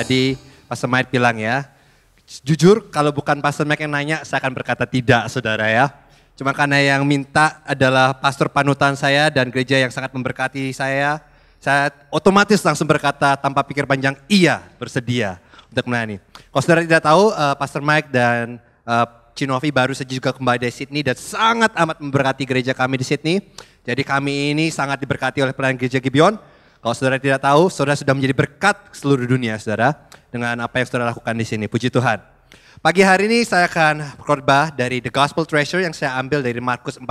Tadi Pastor Mike bilang ya, jujur kalau bukan Pastor Mike yang nanya, saya akan berkata tidak saudara ya. Cuma karena yang minta adalah pastor panutan saya dan gereja yang sangat memberkati saya, saya otomatis langsung berkata tanpa pikir panjang, iya bersedia untuk melayani. Kalau saudara tidak tahu, eh, Pastor Mike dan uh, eh, Cinovi baru saja juga kembali dari Sydney dan sangat amat memberkati gereja kami di Sydney. Jadi kami ini sangat diberkati oleh pelayanan gereja Gibeon. Kalau saudara tidak tahu, saudara sudah menjadi berkat seluruh dunia, saudara, dengan apa yang saudara lakukan di sini. Puji Tuhan. Pagi hari ini saya akan berkhotbah dari The Gospel Treasure yang saya ambil dari Markus 14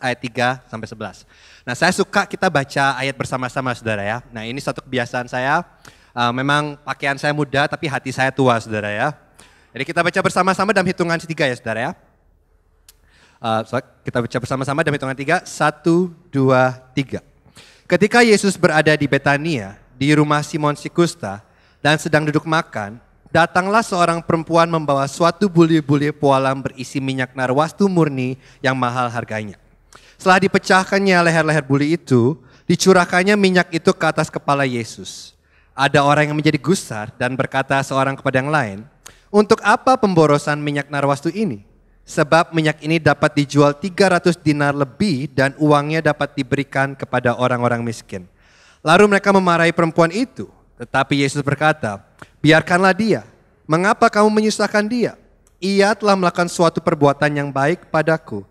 ayat 3 sampai 11. Nah, saya suka kita baca ayat bersama-sama Saudara ya. Nah, ini satu kebiasaan saya. Eh, memang pakaian saya muda tapi hati saya tua Saudara ya. Jadi kita baca bersama-sama dalam hitungan tiga ya Saudara ya. Eh, kita baca bersama-sama dalam hitungan tiga. Satu, dua, tiga. Ketika Yesus berada di Betania, di rumah Simon Sikusta, dan sedang duduk makan, datanglah seorang perempuan membawa suatu buli-buli pualam berisi minyak narwastu murni yang mahal harganya. Setelah dipecahkannya leher-leher buli itu, dicurahkannya minyak itu ke atas kepala Yesus. Ada orang yang menjadi gusar dan berkata seorang kepada yang lain, untuk apa pemborosan minyak narwastu ini? Sebab minyak ini dapat dijual 300 dinar lebih dan uangnya dapat diberikan kepada orang-orang miskin. Lalu mereka memarahi perempuan itu. Tetapi Yesus berkata, biarkanlah dia. Mengapa kamu menyusahkan dia? Ia telah melakukan suatu perbuatan yang baik padaku.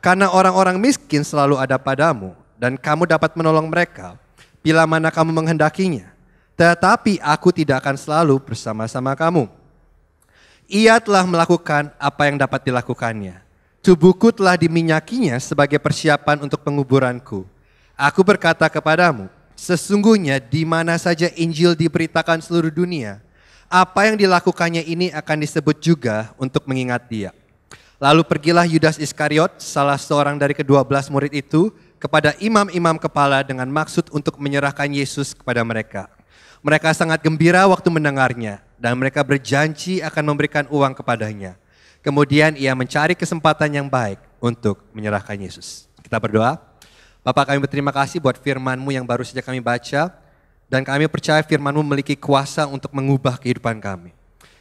Karena orang-orang miskin selalu ada padamu dan kamu dapat menolong mereka bila mana kamu menghendakinya. Tetapi aku tidak akan selalu bersama-sama kamu.' ia telah melakukan apa yang dapat dilakukannya. Tubuhku telah diminyakinya sebagai persiapan untuk penguburanku. Aku berkata kepadamu, sesungguhnya di mana saja Injil diberitakan seluruh dunia, apa yang dilakukannya ini akan disebut juga untuk mengingat dia. Lalu pergilah Yudas Iskariot, salah seorang dari kedua belas murid itu, kepada imam-imam kepala dengan maksud untuk menyerahkan Yesus kepada mereka. Mereka sangat gembira waktu mendengarnya dan mereka berjanji akan memberikan uang kepadanya. Kemudian ia mencari kesempatan yang baik untuk menyerahkan Yesus. Kita berdoa. Bapak kami berterima kasih buat firmanMu yang baru saja kami baca. Dan kami percaya firmanMu memiliki kuasa untuk mengubah kehidupan kami.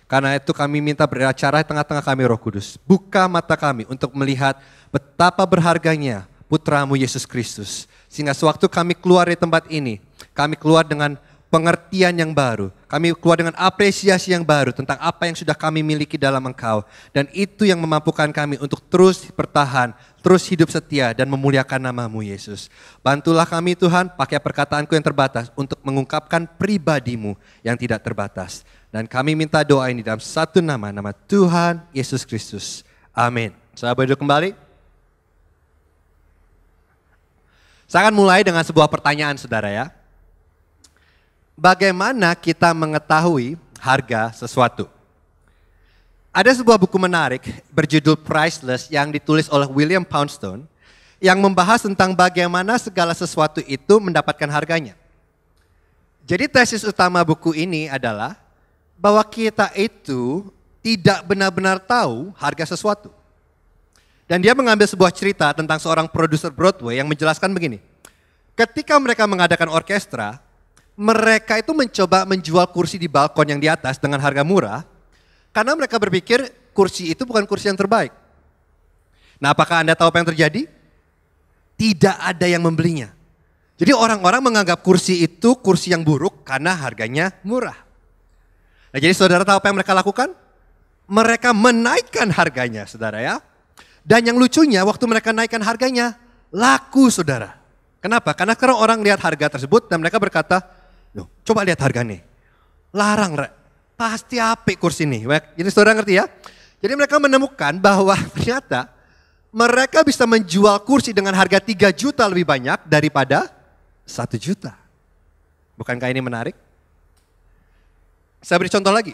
Karena itu kami minta beracara di tengah-tengah kami roh kudus. Buka mata kami untuk melihat betapa berharganya putramu Yesus Kristus. Sehingga sewaktu kami keluar dari tempat ini, kami keluar dengan pengertian yang baru. Kami keluar dengan apresiasi yang baru tentang apa yang sudah kami miliki dalam Engkau. Dan itu yang memampukan kami untuk terus bertahan, terus hidup setia dan memuliakan namamu Yesus. Bantulah kami Tuhan pakai perkataanku yang terbatas untuk mengungkapkan pribadimu yang tidak terbatas. Dan kami minta doa ini dalam satu nama, nama Tuhan Yesus Kristus. Amin. Sahabat kembali. Saya akan mulai dengan sebuah pertanyaan saudara ya bagaimana kita mengetahui harga sesuatu. Ada sebuah buku menarik berjudul Priceless yang ditulis oleh William Poundstone yang membahas tentang bagaimana segala sesuatu itu mendapatkan harganya. Jadi tesis utama buku ini adalah bahwa kita itu tidak benar-benar tahu harga sesuatu. Dan dia mengambil sebuah cerita tentang seorang produser Broadway yang menjelaskan begini. Ketika mereka mengadakan orkestra, mereka itu mencoba menjual kursi di balkon yang di atas dengan harga murah karena mereka berpikir kursi itu bukan kursi yang terbaik. Nah, apakah Anda tahu apa yang terjadi? Tidak ada yang membelinya. Jadi orang-orang menganggap kursi itu kursi yang buruk karena harganya murah. Nah, jadi saudara tahu apa yang mereka lakukan? Mereka menaikkan harganya, saudara ya. Dan yang lucunya waktu mereka naikkan harganya, laku saudara. Kenapa? Karena karena orang lihat harga tersebut dan mereka berkata, Loh, coba lihat harganya. Larang, Rek. Pasti apik kursi ini. Jadi saudara ngerti ya? Jadi mereka menemukan bahwa ternyata mereka bisa menjual kursi dengan harga 3 juta lebih banyak daripada 1 juta. Bukankah ini menarik? Saya beri contoh lagi.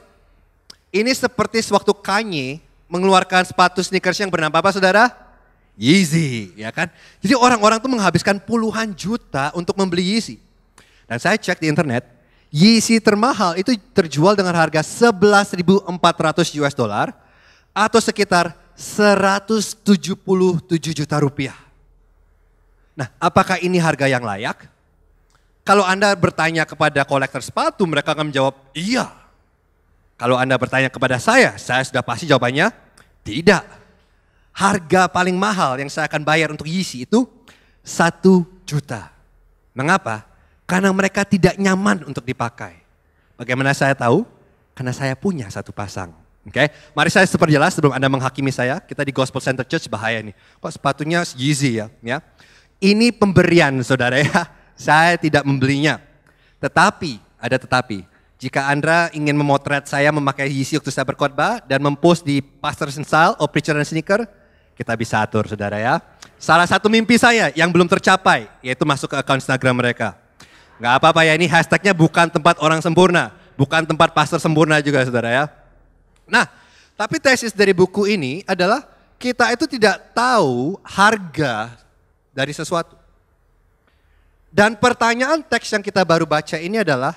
Ini seperti sewaktu Kanye mengeluarkan sepatu sneakers yang bernama apa saudara? Yeezy, ya kan? Jadi orang-orang tuh menghabiskan puluhan juta untuk membeli Yeezy. Dan saya cek di internet, Yeezy termahal itu terjual dengan harga 11.400 US dollar atau sekitar 177 juta rupiah. Nah, apakah ini harga yang layak? Kalau Anda bertanya kepada kolektor sepatu, mereka akan menjawab, iya. Kalau Anda bertanya kepada saya, saya sudah pasti jawabannya, tidak. Harga paling mahal yang saya akan bayar untuk Yeezy itu satu juta. Mengapa? Karena mereka tidak nyaman untuk dipakai. Bagaimana saya tahu? Karena saya punya satu pasang. Oke, okay? mari saya jelas sebelum Anda menghakimi saya. Kita di Gospel Center Church bahaya nih. Kok sepatunya Yeezy ya? ya? Ini pemberian saudara ya. Saya tidak membelinya. Tetapi, ada tetapi. Jika Anda ingin memotret saya memakai Yeezy waktu saya berkhotbah dan mempost di Pastor Style or Preacher and Sneaker, kita bisa atur saudara ya. Salah satu mimpi saya yang belum tercapai, yaitu masuk ke akun Instagram mereka. Gak apa-apa ya, ini hashtagnya bukan tempat orang sempurna, bukan tempat pastor sempurna juga saudara ya. Nah, tapi tesis dari buku ini adalah kita itu tidak tahu harga dari sesuatu. Dan pertanyaan teks yang kita baru baca ini adalah,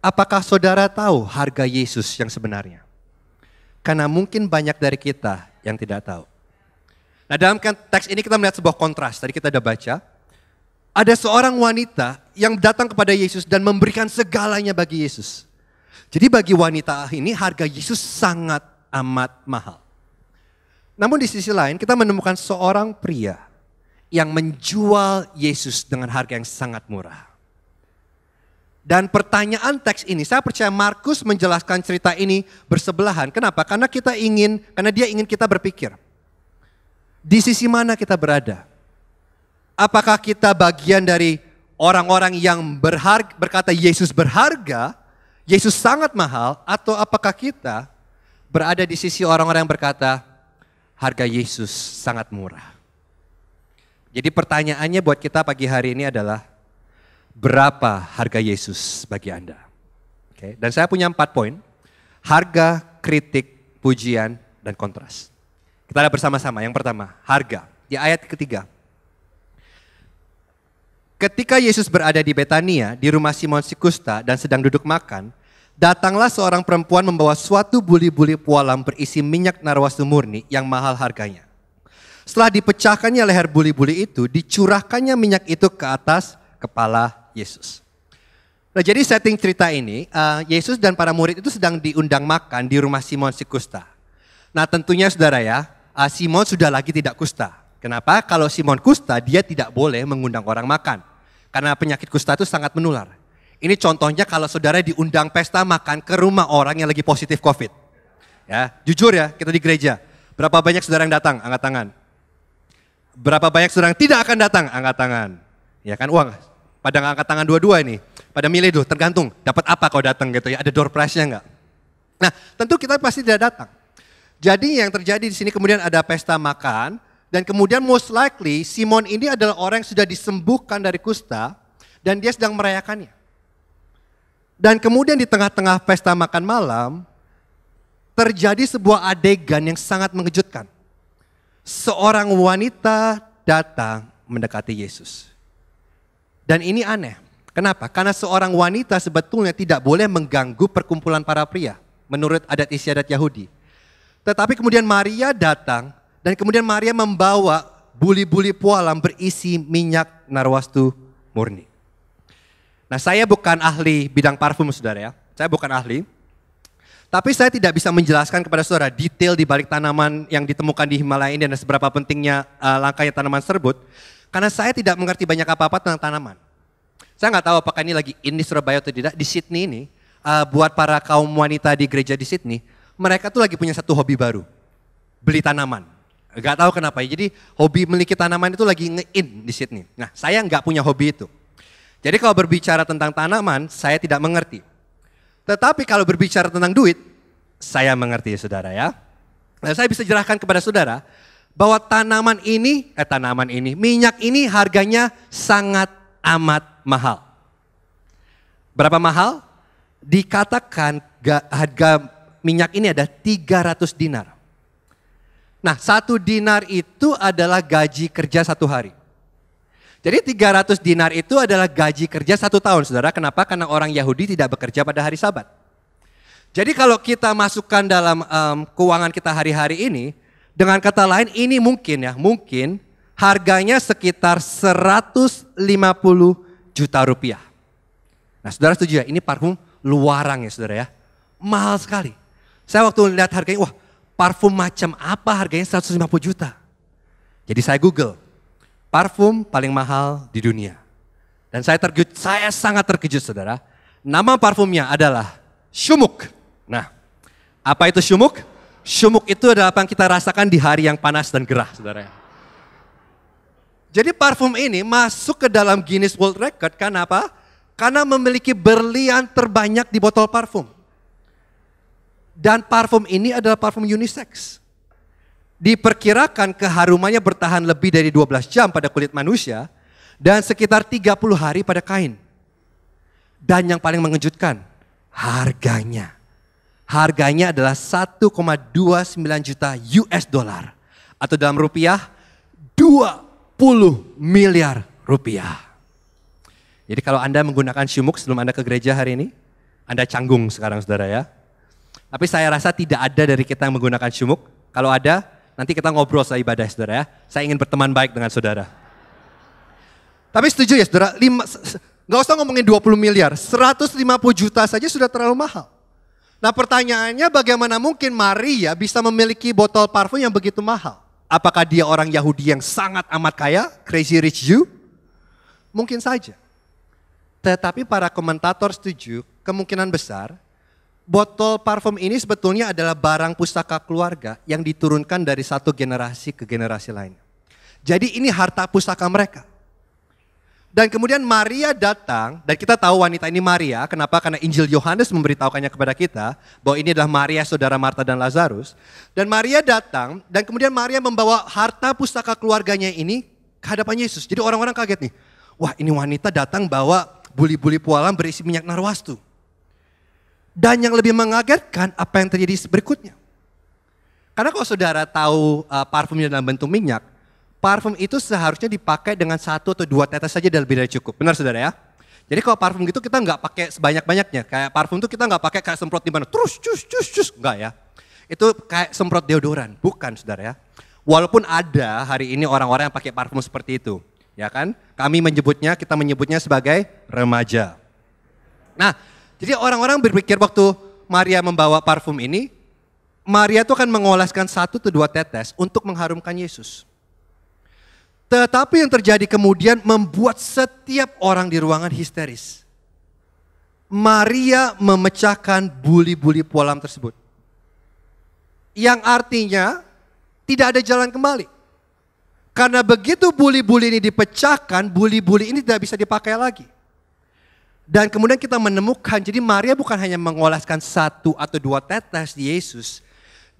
apakah saudara tahu harga Yesus yang sebenarnya? Karena mungkin banyak dari kita yang tidak tahu. Nah dalam kan- teks ini kita melihat sebuah kontras, tadi kita sudah baca ada seorang wanita yang datang kepada Yesus dan memberikan segalanya bagi Yesus. Jadi bagi wanita ini harga Yesus sangat amat mahal. Namun di sisi lain kita menemukan seorang pria yang menjual Yesus dengan harga yang sangat murah. Dan pertanyaan teks ini, saya percaya Markus menjelaskan cerita ini bersebelahan. Kenapa? Karena kita ingin, karena dia ingin kita berpikir. Di sisi mana kita berada? Apakah kita bagian dari orang-orang yang berharga, berkata Yesus berharga, Yesus sangat mahal, atau apakah kita berada di sisi orang-orang yang berkata harga Yesus sangat murah? Jadi pertanyaannya buat kita pagi hari ini adalah berapa harga Yesus bagi Anda? Oke, dan saya punya empat poin. Harga, kritik, pujian, dan kontras. Kita lihat bersama-sama. Yang pertama, harga. Di ayat ketiga, Ketika Yesus berada di Betania, di rumah Simon Sikusta dan sedang duduk makan, datanglah seorang perempuan membawa suatu buli-buli pualam berisi minyak narwastu murni yang mahal harganya. Setelah dipecahkannya leher buli-buli itu, dicurahkannya minyak itu ke atas kepala Yesus. Nah, jadi setting cerita ini, uh, Yesus dan para murid itu sedang diundang makan di rumah Simon Sikusta. Nah, tentunya saudara ya, uh, Simon sudah lagi tidak kusta. Kenapa? Kalau Simon kusta, dia tidak boleh mengundang orang makan. Karena penyakit kusta itu sangat menular. Ini contohnya kalau saudara diundang pesta makan ke rumah orang yang lagi positif COVID. Ya, jujur ya, kita di gereja. Berapa banyak saudara yang datang? Angkat tangan. Berapa banyak saudara yang tidak akan datang? Angkat tangan. Ya kan, uang. Pada angkat tangan dua-dua ini. Pada milih tuh, tergantung. Dapat apa kau datang gitu ya, ada door prize-nya enggak? Nah, tentu kita pasti tidak datang. Jadi yang terjadi di sini kemudian ada pesta makan, dan kemudian most likely Simon ini adalah orang yang sudah disembuhkan dari kusta dan dia sedang merayakannya. Dan kemudian di tengah-tengah pesta makan malam terjadi sebuah adegan yang sangat mengejutkan. Seorang wanita datang mendekati Yesus. Dan ini aneh. Kenapa? Karena seorang wanita sebetulnya tidak boleh mengganggu perkumpulan para pria menurut adat istiadat Yahudi. Tetapi kemudian Maria datang dan kemudian Maria membawa buli-buli pualam berisi minyak narwastu murni. Nah saya bukan ahli bidang parfum saudara ya, saya bukan ahli. Tapi saya tidak bisa menjelaskan kepada saudara detail di balik tanaman yang ditemukan di Himalaya ini dan seberapa pentingnya uh, langkahnya tanaman serbut. Karena saya tidak mengerti banyak apa-apa tentang tanaman. Saya nggak tahu apakah ini lagi ini Surabaya atau tidak. Di Sydney ini, uh, buat para kaum wanita di gereja di Sydney, mereka tuh lagi punya satu hobi baru. Beli tanaman. Gak tahu kenapa ya. Jadi hobi memiliki tanaman itu lagi nge-in di Sydney. Nah saya nggak punya hobi itu. Jadi kalau berbicara tentang tanaman, saya tidak mengerti. Tetapi kalau berbicara tentang duit, saya mengerti ya saudara ya. Nah, saya bisa jelaskan kepada saudara bahwa tanaman ini, eh tanaman ini, minyak ini harganya sangat amat mahal. Berapa mahal? Dikatakan harga minyak ini ada 300 dinar. Nah, satu dinar itu adalah gaji kerja satu hari. Jadi 300 dinar itu adalah gaji kerja satu tahun, saudara. Kenapa? Karena orang Yahudi tidak bekerja pada hari sabat. Jadi kalau kita masukkan dalam um, keuangan kita hari-hari ini, dengan kata lain ini mungkin ya, mungkin harganya sekitar 150 juta rupiah. Nah saudara setuju ya, ini parfum luarang ya saudara ya. Mahal sekali. Saya waktu lihat harganya, wah parfum macam apa harganya 150 juta. Jadi saya Google, parfum paling mahal di dunia. Dan saya terkejut, saya sangat terkejut saudara. Nama parfumnya adalah Shumuk. Nah, apa itu Shumuk? Shumuk itu adalah apa yang kita rasakan di hari yang panas dan gerah saudara. Jadi parfum ini masuk ke dalam Guinness World Record karena apa? Karena memiliki berlian terbanyak di botol parfum. Dan parfum ini adalah parfum unisex. Diperkirakan keharumannya bertahan lebih dari 12 jam pada kulit manusia dan sekitar 30 hari pada kain. Dan yang paling mengejutkan, harganya. Harganya adalah 1,29 juta US dollar atau dalam rupiah 20 miliar rupiah. Jadi kalau Anda menggunakan shumuk sebelum Anda ke gereja hari ini, Anda canggung sekarang saudara ya. Tapi saya rasa tidak ada dari kita yang menggunakan syumuk. Kalau ada, nanti kita ngobrol saya ibadah saudara ya. Saya ingin berteman baik dengan saudara. Tapi setuju ya saudara, lima, gak usah ngomongin 20 miliar, 150 juta saja sudah terlalu mahal. Nah pertanyaannya bagaimana mungkin Maria bisa memiliki botol parfum yang begitu mahal? Apakah dia orang Yahudi yang sangat amat kaya, crazy rich you? Mungkin saja. Tetapi para komentator setuju, kemungkinan besar botol parfum ini sebetulnya adalah barang pustaka keluarga yang diturunkan dari satu generasi ke generasi lain. Jadi ini harta pustaka mereka. Dan kemudian Maria datang, dan kita tahu wanita ini Maria, kenapa? Karena Injil Yohanes memberitahukannya kepada kita, bahwa ini adalah Maria saudara Marta dan Lazarus. Dan Maria datang, dan kemudian Maria membawa harta pustaka keluarganya ini ke hadapan Yesus. Jadi orang-orang kaget nih, wah ini wanita datang bawa buli-buli pualam berisi minyak narwastu. Dan yang lebih mengagetkan apa yang terjadi berikutnya. Karena kalau saudara tahu uh, parfumnya dalam bentuk minyak, parfum itu seharusnya dipakai dengan satu atau dua tetes saja dan lebih dari cukup. Benar saudara ya? Jadi kalau parfum gitu kita nggak pakai sebanyak-banyaknya. Kayak parfum itu kita nggak pakai kayak semprot di mana, terus cus cus cus, nggak ya. Itu kayak semprot deodoran, bukan saudara ya. Walaupun ada hari ini orang-orang yang pakai parfum seperti itu, ya kan? Kami menyebutnya, kita menyebutnya sebagai remaja. Nah, jadi orang-orang berpikir waktu Maria membawa parfum ini, Maria itu akan mengoleskan satu atau dua tetes untuk mengharumkan Yesus. Tetapi yang terjadi kemudian membuat setiap orang di ruangan histeris. Maria memecahkan buli-buli polam tersebut. Yang artinya tidak ada jalan kembali. Karena begitu buli-buli ini dipecahkan, buli-buli ini tidak bisa dipakai lagi. Dan kemudian kita menemukan, jadi Maria bukan hanya mengoleskan satu atau dua tetes di Yesus,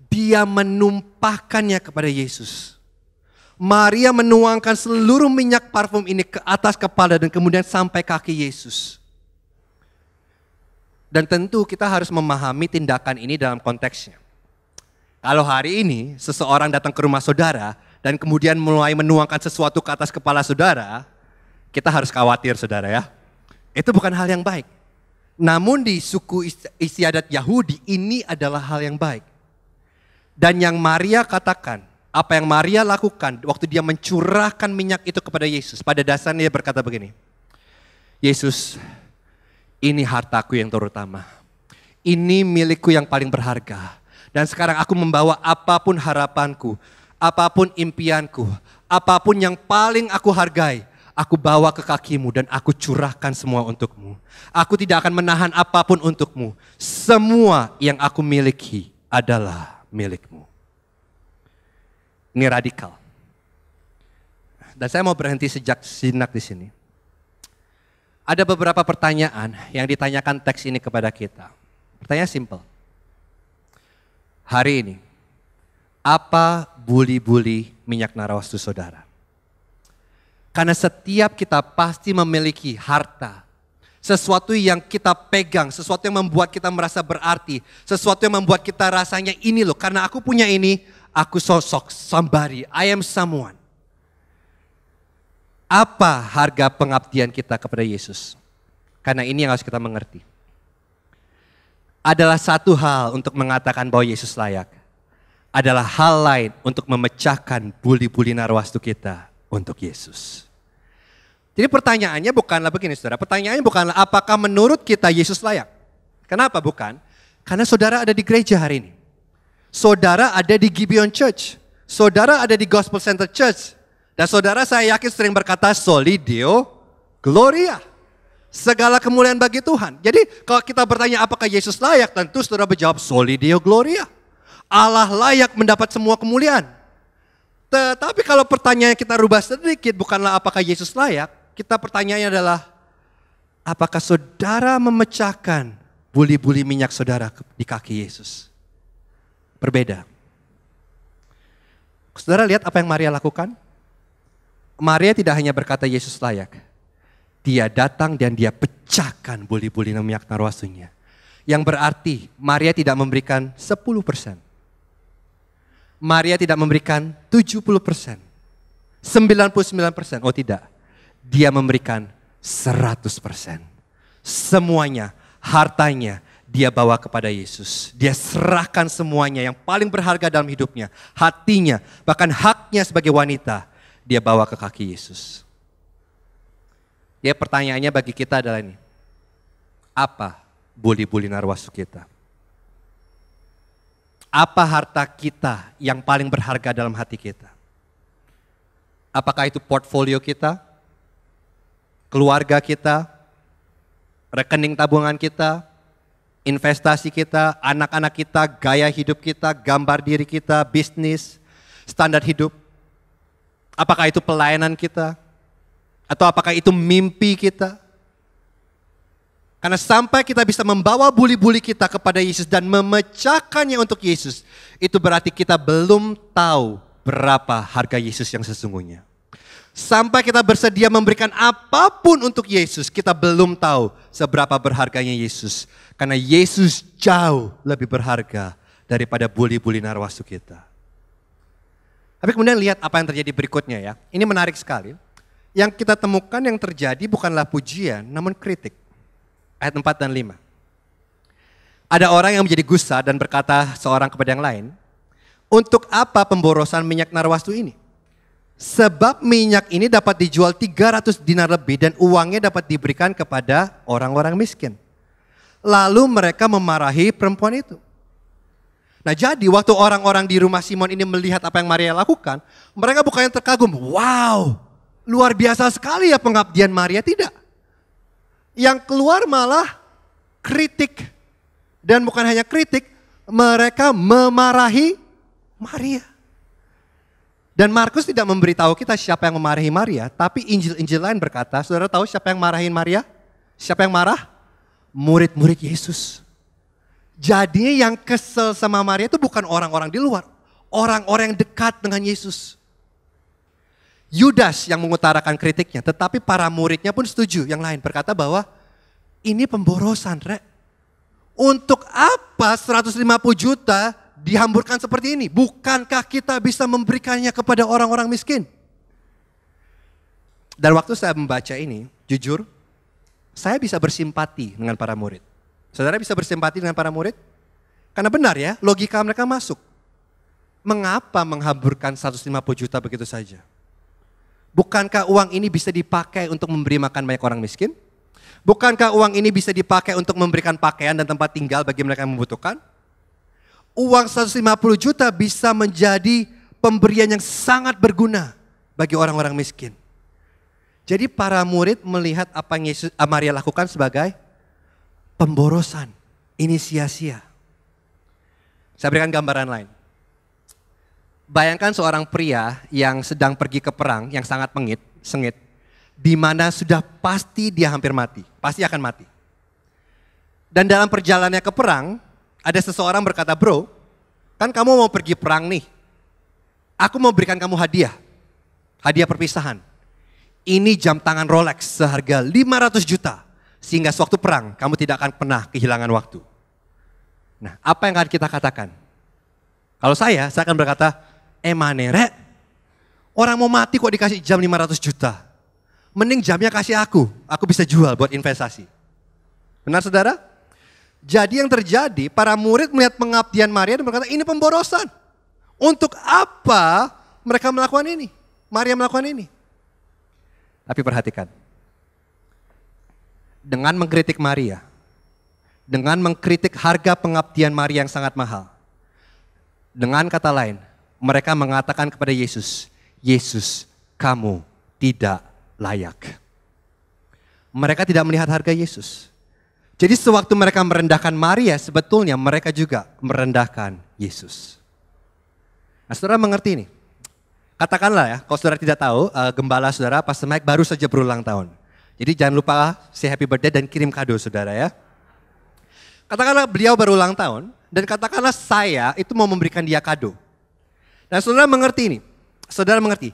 dia menumpahkannya kepada Yesus. Maria menuangkan seluruh minyak parfum ini ke atas kepala dan kemudian sampai kaki Yesus. Dan tentu kita harus memahami tindakan ini dalam konteksnya. Kalau hari ini seseorang datang ke rumah saudara dan kemudian mulai menuangkan sesuatu ke atas kepala saudara, kita harus khawatir saudara ya itu bukan hal yang baik. Namun di suku istiadat Yahudi ini adalah hal yang baik. Dan yang Maria katakan, apa yang Maria lakukan waktu dia mencurahkan minyak itu kepada Yesus. Pada dasarnya dia berkata begini, Yesus ini hartaku yang terutama. Ini milikku yang paling berharga. Dan sekarang aku membawa apapun harapanku, apapun impianku, apapun yang paling aku hargai. Aku bawa ke kakimu dan aku curahkan semua untukmu. Aku tidak akan menahan apapun untukmu. Semua yang aku miliki adalah milikmu. Ini radikal. Dan saya mau berhenti sejak sinak di sini. Ada beberapa pertanyaan yang ditanyakan teks ini kepada kita. Pertanyaan simple. Hari ini, apa buli-buli minyak narawastu saudara? Karena setiap kita pasti memiliki harta. Sesuatu yang kita pegang, sesuatu yang membuat kita merasa berarti. Sesuatu yang membuat kita rasanya ini loh, karena aku punya ini, aku sosok, somebody, I am someone. Apa harga pengabdian kita kepada Yesus? Karena ini yang harus kita mengerti. Adalah satu hal untuk mengatakan bahwa Yesus layak. Adalah hal lain untuk memecahkan buli-buli narwastu kita untuk Yesus. Jadi pertanyaannya bukanlah begini saudara, pertanyaannya bukanlah apakah menurut kita Yesus layak. Kenapa bukan? Karena saudara ada di gereja hari ini. Saudara ada di Gibeon Church. Saudara ada di Gospel Center Church. Dan saudara saya yakin sering berkata Solidio, gloria. Segala kemuliaan bagi Tuhan. Jadi kalau kita bertanya apakah Yesus layak, tentu saudara berjawab Solidio, gloria. Allah layak mendapat semua kemuliaan. Tetapi kalau pertanyaan kita rubah sedikit, bukanlah apakah Yesus layak, kita pertanyaannya adalah, apakah saudara memecahkan buli-buli minyak saudara di kaki Yesus? Berbeda. Saudara lihat apa yang Maria lakukan? Maria tidak hanya berkata Yesus layak. Dia datang dan dia pecahkan buli-buli minyak narwasunya. Yang berarti Maria tidak memberikan 10 persen Maria tidak memberikan 70 persen. 99 persen, oh tidak. Dia memberikan 100 persen. Semuanya, hartanya, dia bawa kepada Yesus. Dia serahkan semuanya yang paling berharga dalam hidupnya, hatinya, bahkan haknya sebagai wanita, dia bawa ke kaki Yesus. Ya pertanyaannya bagi kita adalah ini, apa buli-buli narwasu kita? apa harta kita yang paling berharga dalam hati kita? Apakah itu portfolio kita, keluarga kita, rekening tabungan kita, investasi kita, anak-anak kita, gaya hidup kita, gambar diri kita, bisnis, standar hidup? Apakah itu pelayanan kita? Atau apakah itu mimpi kita? Karena sampai kita bisa membawa buli-buli kita kepada Yesus dan memecahkannya untuk Yesus, itu berarti kita belum tahu berapa harga Yesus yang sesungguhnya. Sampai kita bersedia memberikan apapun untuk Yesus, kita belum tahu seberapa berharganya Yesus. Karena Yesus jauh lebih berharga daripada buli-buli narwasu kita. Tapi kemudian lihat apa yang terjadi berikutnya ya. Ini menarik sekali. Yang kita temukan yang terjadi bukanlah pujian, namun kritik ayat 4 dan 5. Ada orang yang menjadi gusa dan berkata seorang kepada yang lain, untuk apa pemborosan minyak narwastu ini? Sebab minyak ini dapat dijual 300 dinar lebih dan uangnya dapat diberikan kepada orang-orang miskin. Lalu mereka memarahi perempuan itu. Nah jadi waktu orang-orang di rumah Simon ini melihat apa yang Maria lakukan, mereka bukannya terkagum, wow luar biasa sekali ya pengabdian Maria, tidak. Yang keluar malah kritik. Dan bukan hanya kritik, mereka memarahi Maria. Dan Markus tidak memberitahu kita siapa yang memarahi Maria, tapi Injil-Injil lain berkata, saudara tahu siapa yang marahin Maria? Siapa yang marah? Murid-murid Yesus. Jadinya yang kesel sama Maria itu bukan orang-orang di luar, orang-orang yang dekat dengan Yesus. Yudas yang mengutarakan kritiknya, tetapi para muridnya pun setuju. Yang lain berkata bahwa ini pemborosan, re. Untuk apa 150 juta dihamburkan seperti ini? Bukankah kita bisa memberikannya kepada orang-orang miskin? Dan waktu saya membaca ini, jujur, saya bisa bersimpati dengan para murid. Saudara bisa bersimpati dengan para murid? Karena benar ya, logika mereka masuk. Mengapa menghamburkan 150 juta begitu saja? Bukankah uang ini bisa dipakai untuk memberi makan banyak orang miskin? Bukankah uang ini bisa dipakai untuk memberikan pakaian dan tempat tinggal bagi mereka yang membutuhkan? Uang 150 juta bisa menjadi pemberian yang sangat berguna bagi orang-orang miskin. Jadi para murid melihat apa yang Yesus, eh, Maria lakukan sebagai pemborosan, ini sia-sia. Saya berikan gambaran lain. Bayangkan seorang pria yang sedang pergi ke perang yang sangat pengit, sengit, di mana sudah pasti dia hampir mati, pasti akan mati. Dan dalam perjalanannya ke perang, ada seseorang berkata, bro, kan kamu mau pergi perang nih, aku mau berikan kamu hadiah, hadiah perpisahan. Ini jam tangan Rolex seharga 500 juta, sehingga sewaktu perang kamu tidak akan pernah kehilangan waktu. Nah, apa yang akan kita katakan? Kalau saya, saya akan berkata, emane rek, orang mau mati kok dikasih jam 500 juta. Mending jamnya kasih aku, aku bisa jual buat investasi. Benar saudara? Jadi yang terjadi, para murid melihat pengabdian Maria dan berkata, ini pemborosan. Untuk apa mereka melakukan ini? Maria melakukan ini. Tapi perhatikan, dengan mengkritik Maria, dengan mengkritik harga pengabdian Maria yang sangat mahal, dengan kata lain, mereka mengatakan kepada Yesus, "Yesus, kamu tidak layak." Mereka tidak melihat harga Yesus. Jadi sewaktu mereka merendahkan Maria, sebetulnya mereka juga merendahkan Yesus. Nah, saudara mengerti ini. Katakanlah ya, kalau saudara tidak tahu, eh, gembala saudara Pastor Mike baru saja berulang tahun. Jadi jangan lupa ah, si happy birthday dan kirim kado saudara ya. Katakanlah beliau berulang tahun dan katakanlah saya itu mau memberikan dia kado. Nah saudara mengerti ini, saudara mengerti.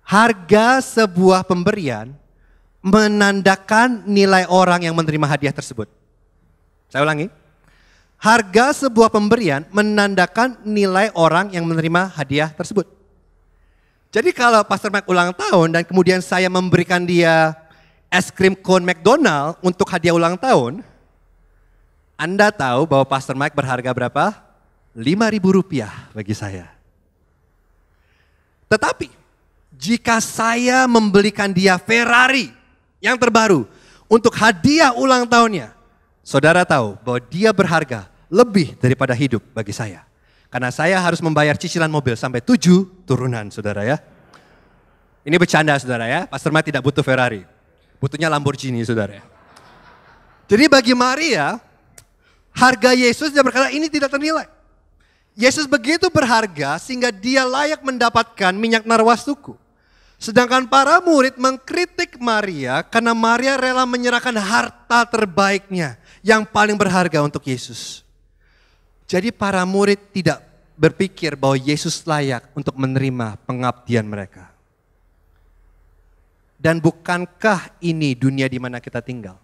Harga sebuah pemberian menandakan nilai orang yang menerima hadiah tersebut. Saya ulangi. Harga sebuah pemberian menandakan nilai orang yang menerima hadiah tersebut. Jadi kalau Pastor Mike ulang tahun dan kemudian saya memberikan dia es krim cone McDonald untuk hadiah ulang tahun, Anda tahu bahwa Pastor Mike berharga berapa? 5.000 rupiah bagi saya. Tetapi jika saya membelikan dia Ferrari yang terbaru untuk hadiah ulang tahunnya, saudara tahu bahwa dia berharga lebih daripada hidup bagi saya. Karena saya harus membayar cicilan mobil sampai tujuh turunan, saudara ya. Ini bercanda, saudara ya. Pastor Mike tidak butuh Ferrari. Butuhnya Lamborghini, saudara ya. Jadi bagi Maria, harga Yesus dia berkata ini tidak ternilai. Yesus begitu berharga sehingga dia layak mendapatkan minyak narwastuku. Sedangkan para murid mengkritik Maria karena Maria rela menyerahkan harta terbaiknya yang paling berharga untuk Yesus. Jadi para murid tidak berpikir bahwa Yesus layak untuk menerima pengabdian mereka. Dan bukankah ini dunia di mana kita tinggal?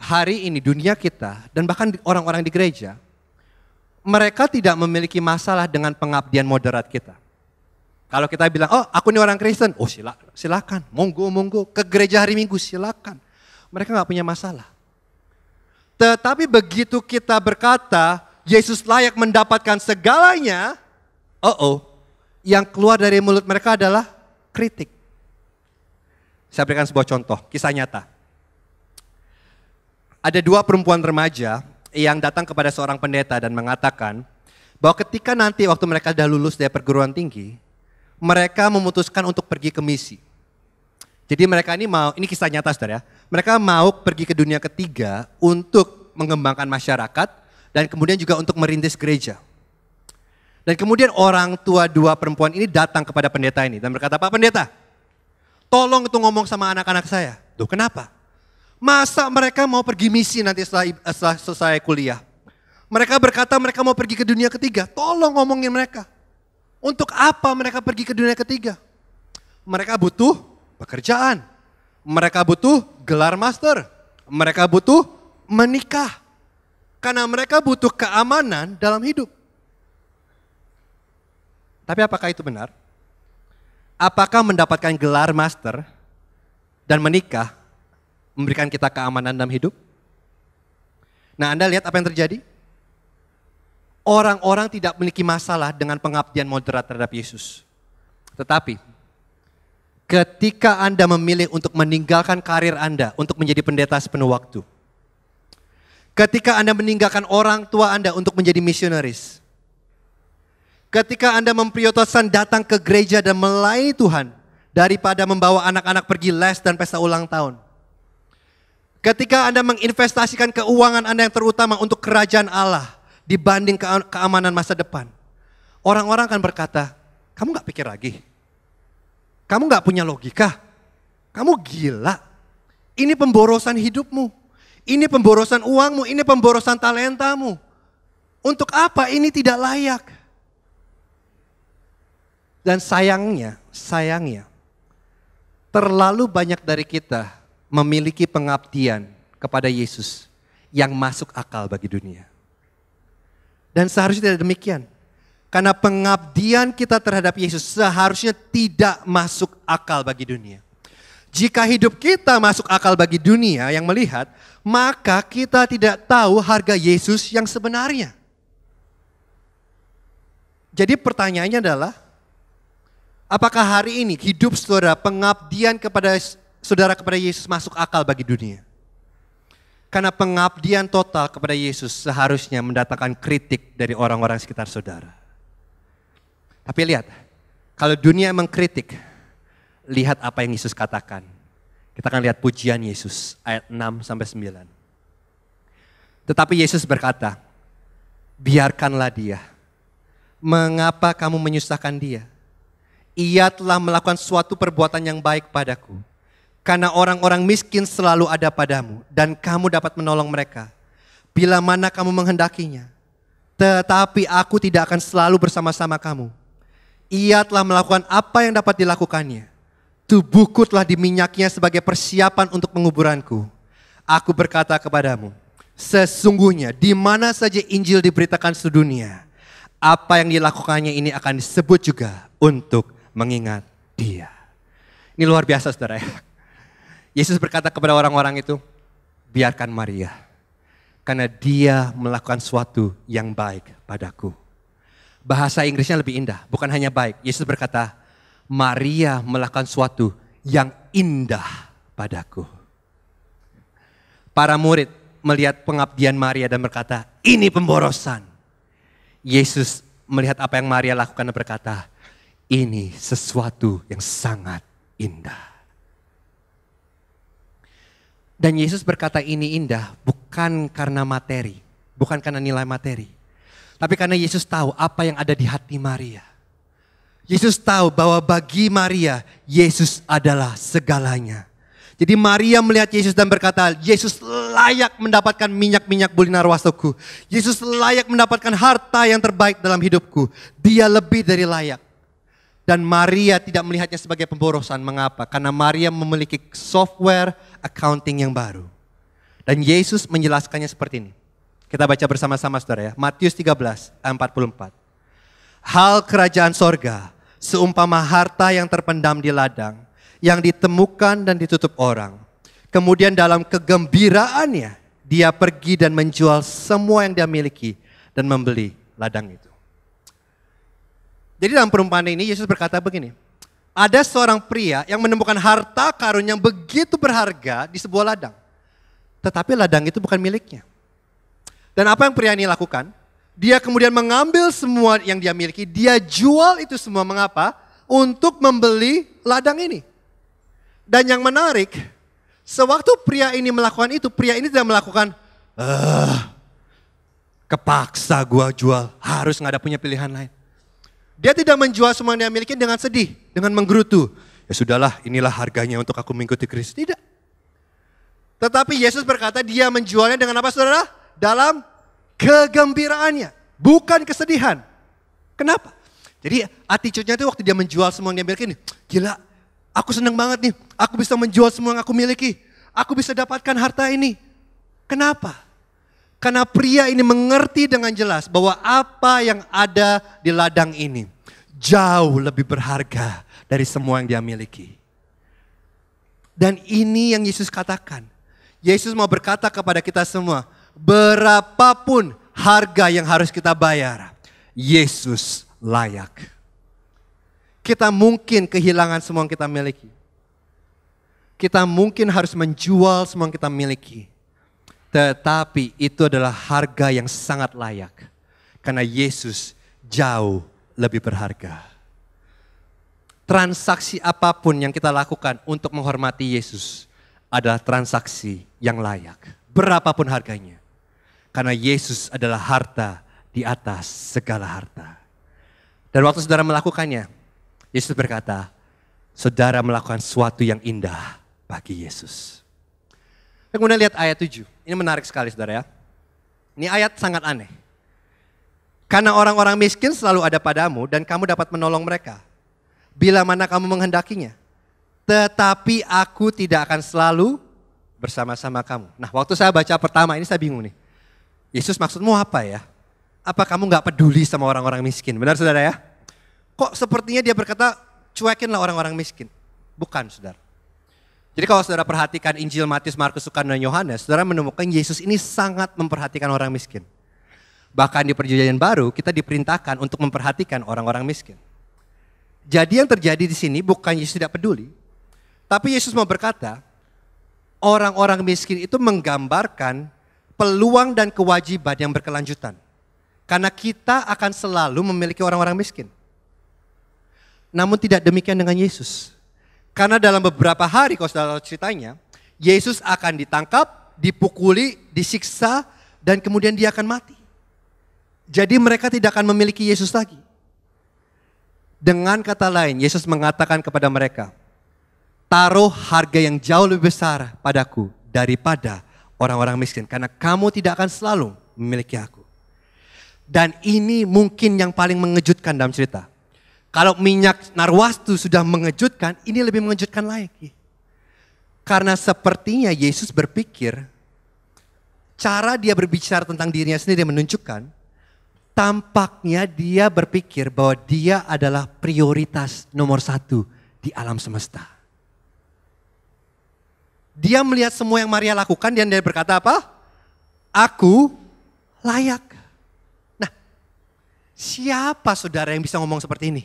Hari ini dunia kita dan bahkan orang-orang di gereja mereka tidak memiliki masalah dengan pengabdian moderat kita. Kalau kita bilang, oh aku ini orang Kristen, oh sila, silakan, monggo, monggo, ke gereja hari Minggu silakan. Mereka nggak punya masalah. Tetapi begitu kita berkata, Yesus layak mendapatkan segalanya, oh oh, yang keluar dari mulut mereka adalah kritik. Saya berikan sebuah contoh, kisah nyata. Ada dua perempuan remaja yang datang kepada seorang pendeta dan mengatakan bahwa ketika nanti waktu mereka sudah lulus dari perguruan tinggi, mereka memutuskan untuk pergi ke misi. Jadi mereka ini mau, ini kisah nyata saudara ya, mereka mau pergi ke dunia ketiga untuk mengembangkan masyarakat dan kemudian juga untuk merintis gereja. Dan kemudian orang tua dua perempuan ini datang kepada pendeta ini dan berkata, Pak pendeta, tolong itu ngomong sama anak-anak saya. Tuh kenapa? Masa mereka mau pergi misi nanti setelah, eh, setelah selesai kuliah? Mereka berkata mereka mau pergi ke dunia ketiga. Tolong ngomongin mereka. Untuk apa mereka pergi ke dunia ketiga? Mereka butuh pekerjaan. Mereka butuh gelar master. Mereka butuh menikah. Karena mereka butuh keamanan dalam hidup. Tapi apakah itu benar? Apakah mendapatkan gelar master dan menikah memberikan kita keamanan dalam hidup. Nah, Anda lihat apa yang terjadi? Orang-orang tidak memiliki masalah dengan pengabdian moderat terhadap Yesus. Tetapi ketika Anda memilih untuk meninggalkan karir Anda untuk menjadi pendeta sepenuh waktu. Ketika Anda meninggalkan orang tua Anda untuk menjadi misionaris. Ketika Anda memprioritaskan datang ke gereja dan melayani Tuhan daripada membawa anak-anak pergi les dan pesta ulang tahun. Ketika Anda menginvestasikan keuangan Anda yang terutama untuk kerajaan Allah dibanding keamanan masa depan, orang-orang akan berkata, kamu nggak pikir lagi, kamu nggak punya logika, kamu gila. Ini pemborosan hidupmu, ini pemborosan uangmu, ini pemborosan talentamu. Untuk apa ini tidak layak? Dan sayangnya, sayangnya, terlalu banyak dari kita memiliki pengabdian kepada Yesus yang masuk akal bagi dunia. Dan seharusnya tidak demikian. Karena pengabdian kita terhadap Yesus seharusnya tidak masuk akal bagi dunia. Jika hidup kita masuk akal bagi dunia yang melihat, maka kita tidak tahu harga Yesus yang sebenarnya. Jadi pertanyaannya adalah, apakah hari ini hidup saudara pengabdian kepada saudara kepada Yesus masuk akal bagi dunia. Karena pengabdian total kepada Yesus seharusnya mendatangkan kritik dari orang-orang sekitar saudara. Tapi lihat, kalau dunia mengkritik, lihat apa yang Yesus katakan. Kita akan lihat pujian Yesus ayat 6 9. Tetapi Yesus berkata, biarkanlah dia. Mengapa kamu menyusahkan dia? Ia telah melakukan suatu perbuatan yang baik padaku karena orang-orang miskin selalu ada padamu dan kamu dapat menolong mereka. Bila mana kamu menghendakinya. Tetapi aku tidak akan selalu bersama-sama kamu. Ia telah melakukan apa yang dapat dilakukannya. Tubuhku telah diminyaknya sebagai persiapan untuk penguburanku. Aku berkata kepadamu, sesungguhnya di mana saja Injil diberitakan sedunia, apa yang dilakukannya ini akan disebut juga untuk mengingat dia. Ini luar biasa saudara ya. Yesus berkata kepada orang-orang itu, biarkan Maria. Karena dia melakukan suatu yang baik padaku. Bahasa Inggrisnya lebih indah, bukan hanya baik. Yesus berkata, Maria melakukan suatu yang indah padaku. Para murid melihat pengabdian Maria dan berkata, ini pemborosan. Yesus melihat apa yang Maria lakukan dan berkata, ini sesuatu yang sangat indah. Dan Yesus berkata ini indah bukan karena materi, bukan karena nilai materi. Tapi karena Yesus tahu apa yang ada di hati Maria. Yesus tahu bahwa bagi Maria, Yesus adalah segalanya. Jadi Maria melihat Yesus dan berkata, Yesus layak mendapatkan minyak-minyak bulina ruasaku. Yesus layak mendapatkan harta yang terbaik dalam hidupku. Dia lebih dari layak. Dan Maria tidak melihatnya sebagai pemborosan. Mengapa? Karena Maria memiliki software accounting yang baru. Dan Yesus menjelaskannya seperti ini. Kita baca bersama-sama saudara ya. Matius 13, 44. Hal kerajaan sorga, seumpama harta yang terpendam di ladang, yang ditemukan dan ditutup orang. Kemudian dalam kegembiraannya, dia pergi dan menjual semua yang dia miliki dan membeli ladang itu. Jadi dalam perumpamaan ini Yesus berkata begini, ada seorang pria yang menemukan harta karun yang begitu berharga di sebuah ladang. Tetapi ladang itu bukan miliknya. Dan apa yang pria ini lakukan? Dia kemudian mengambil semua yang dia miliki, dia jual itu semua mengapa? Untuk membeli ladang ini. Dan yang menarik, sewaktu pria ini melakukan itu, pria ini tidak melakukan eh, kepaksa gua jual, harus nggak ada punya pilihan lain. Dia tidak menjual semua yang dia miliki dengan sedih, dengan menggerutu. Ya sudahlah, inilah harganya untuk aku mengikuti Kristus. Tidak. Tetapi Yesus berkata dia menjualnya dengan apa saudara? Dalam kegembiraannya, bukan kesedihan. Kenapa? Jadi attitude-nya itu waktu dia menjual semua yang dia miliki nih, gila, aku senang banget nih, aku bisa menjual semua yang aku miliki, aku bisa dapatkan harta ini. Kenapa? Karena pria ini mengerti dengan jelas bahwa apa yang ada di ladang ini jauh lebih berharga dari semua yang dia miliki. Dan ini yang Yesus katakan. Yesus mau berkata kepada kita semua, berapapun harga yang harus kita bayar, Yesus layak. Kita mungkin kehilangan semua yang kita miliki. Kita mungkin harus menjual semua yang kita miliki. Tetapi itu adalah harga yang sangat layak. Karena Yesus jauh lebih berharga. Transaksi apapun yang kita lakukan untuk menghormati Yesus adalah transaksi yang layak. Berapapun harganya. Karena Yesus adalah harta di atas segala harta. Dan waktu saudara melakukannya, Yesus berkata, saudara melakukan sesuatu yang indah bagi Yesus. Kita kemudian lihat ayat 7. Ini menarik sekali saudara ya. Ini ayat sangat aneh. Karena orang-orang miskin selalu ada padamu dan kamu dapat menolong mereka. Bila mana kamu menghendakinya. Tetapi aku tidak akan selalu bersama-sama kamu. Nah waktu saya baca pertama ini saya bingung nih. Yesus maksudmu apa ya? Apa kamu gak peduli sama orang-orang miskin? Benar saudara ya? Kok sepertinya dia berkata cuekinlah orang-orang miskin. Bukan saudara. Jadi kalau saudara perhatikan Injil Matius, Markus, Sukan, dan Yohanes, saudara menemukan Yesus ini sangat memperhatikan orang miskin. Bahkan di perjanjian baru kita diperintahkan untuk memperhatikan orang-orang miskin. Jadi yang terjadi di sini bukan Yesus tidak peduli, tapi Yesus mau berkata, orang-orang miskin itu menggambarkan peluang dan kewajiban yang berkelanjutan. Karena kita akan selalu memiliki orang-orang miskin. Namun tidak demikian dengan Yesus. Karena dalam beberapa hari kalau tahu ceritanya, Yesus akan ditangkap, dipukuli, disiksa, dan kemudian dia akan mati. Jadi mereka tidak akan memiliki Yesus lagi. Dengan kata lain, Yesus mengatakan kepada mereka, taruh harga yang jauh lebih besar padaku daripada orang-orang miskin. Karena kamu tidak akan selalu memiliki aku. Dan ini mungkin yang paling mengejutkan dalam cerita. Kalau minyak narwastu sudah mengejutkan, ini lebih mengejutkan lagi. Karena sepertinya Yesus berpikir, cara dia berbicara tentang dirinya sendiri menunjukkan, tampaknya dia berpikir bahwa dia adalah prioritas nomor satu di alam semesta. Dia melihat semua yang Maria lakukan dan dia berkata apa? Aku layak. Nah, siapa saudara yang bisa ngomong seperti ini?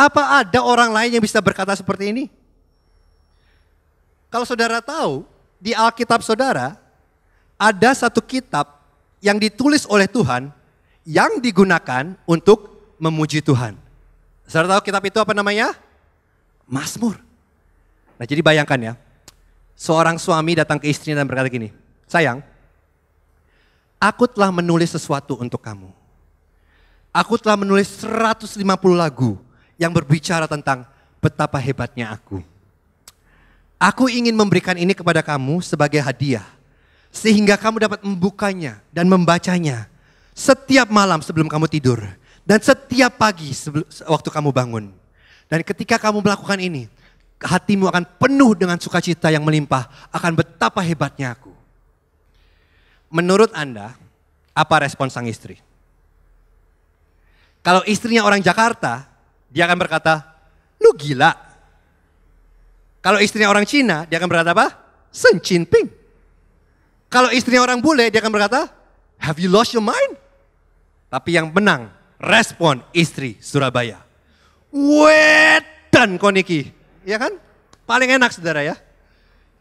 Apa ada orang lain yang bisa berkata seperti ini? Kalau saudara tahu, di Alkitab saudara, ada satu kitab yang ditulis oleh Tuhan yang digunakan untuk memuji Tuhan. Saudara tahu kitab itu apa namanya? Mazmur. Nah jadi bayangkan ya, seorang suami datang ke istrinya dan berkata gini, sayang, aku telah menulis sesuatu untuk kamu. Aku telah menulis 150 lagu yang berbicara tentang betapa hebatnya aku. Aku ingin memberikan ini kepada kamu sebagai hadiah. Sehingga kamu dapat membukanya dan membacanya setiap malam sebelum kamu tidur. Dan setiap pagi waktu kamu bangun. Dan ketika kamu melakukan ini, hatimu akan penuh dengan sukacita yang melimpah akan betapa hebatnya aku. Menurut Anda, apa respon sang istri? Kalau istrinya orang Jakarta, dia akan berkata, lu gila. Kalau istrinya orang Cina, dia akan berkata apa? Sen Ping. Kalau istrinya orang bule, dia akan berkata, have you lost your mind? Tapi yang menang, respon istri Surabaya. Wedan koniki. Ya kan? Paling enak saudara ya.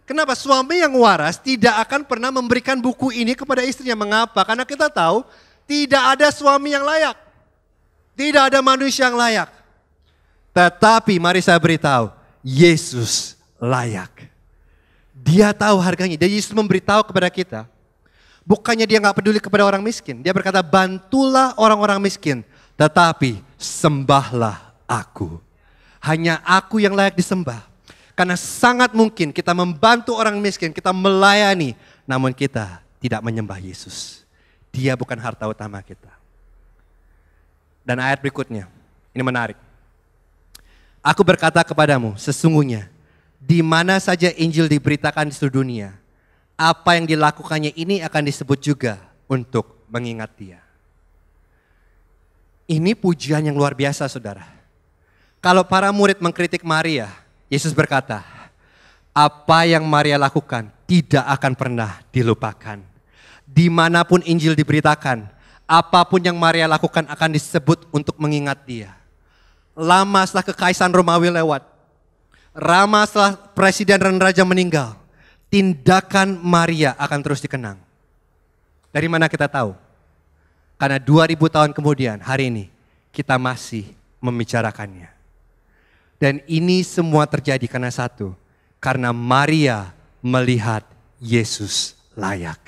Kenapa suami yang waras tidak akan pernah memberikan buku ini kepada istrinya? Mengapa? Karena kita tahu tidak ada suami yang layak. Tidak ada manusia yang layak. Tetapi mari saya beritahu, Yesus layak. Dia tahu harganya. Dan Yesus memberitahu kepada kita. Bukannya dia nggak peduli kepada orang miskin. Dia berkata, bantulah orang-orang miskin. Tetapi sembahlah aku. Hanya aku yang layak disembah. Karena sangat mungkin kita membantu orang miskin, kita melayani. Namun kita tidak menyembah Yesus. Dia bukan harta utama kita. Dan ayat berikutnya, ini menarik. Aku berkata kepadamu, sesungguhnya di mana saja Injil diberitakan di seluruh dunia, apa yang dilakukannya ini akan disebut juga untuk mengingat dia. Ini pujian yang luar biasa saudara. Kalau para murid mengkritik Maria, Yesus berkata, apa yang Maria lakukan tidak akan pernah dilupakan. Dimanapun Injil diberitakan, apapun yang Maria lakukan akan disebut untuk mengingat dia lama setelah kekaisaran Romawi lewat, lama setelah presiden dan raja meninggal, tindakan Maria akan terus dikenang. Dari mana kita tahu? Karena 2000 tahun kemudian hari ini kita masih membicarakannya. Dan ini semua terjadi karena satu, karena Maria melihat Yesus layak.